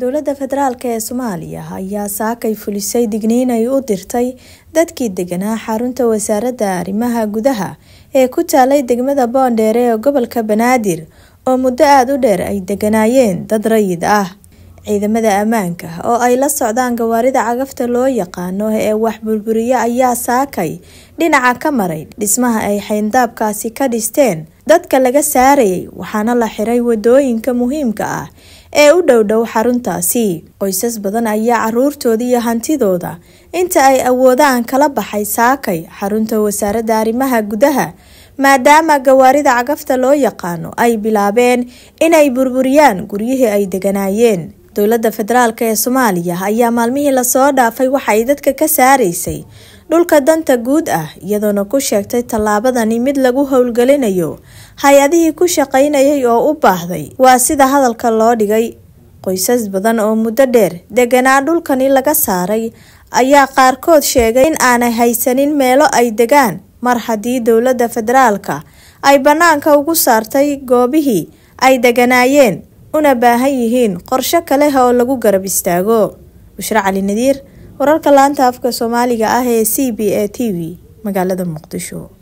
dowladda federaalk ee soomaaliya ayaa saakay fulisay digniin ay u dirtay dadkii deganaa xarunta wasaaradda arrimaha gudaha ee ku taalay degmada boondheere ee gobolka banaadir oo muddo aada u dheer ay deganaayeen dad rayid ah ciidamada ammaanka oo ay la socdaan gawaarida cagafta loo yaqaano ee wax burburiya ayaa saakay dhinaca ka maray dhismaha ay xayndaabkaasi ka dhisteen dadka laga saarayay waxaana la xiray wadooyinka muhiimka ah ee u dhowdhow xaruntaasi qoysas badan ayaa caruurtooda iyo hantidooda inta ay awoodaan kala baxay saakay xarunta wasaaradda arrimaha gudaha maadaama gawaarida cagafta loo yaqaano ay bilaabeen inay burburiyaan guryihii ay deganaayeen dowladda federaalk ee soomaaliya ayaa maalmihii lasoo dhaafay waxa ay dadka ka saaraysay dhulka danta guud ah iyadoona ku sheegtay tallaabadani mid lagu howlgelinayo hay-adihii ku shaqaynayay oo u baahday waa sida hadalka loo dhigay qoysas badan oo muddo dheer deganaa dhulkani laga saaray ayaa qaarkood sheegay in aanay haysanin meelo ay degaan mar haddii dowladda federaalka ay bannaanka ugu saartay goobihii ay deganaayeen una baahan yihiin qorsho kale oo lagu garab istaago bushre cali nadiir wararka laanta afka soomaaliga ah ee c b a t v magaalada muqdisho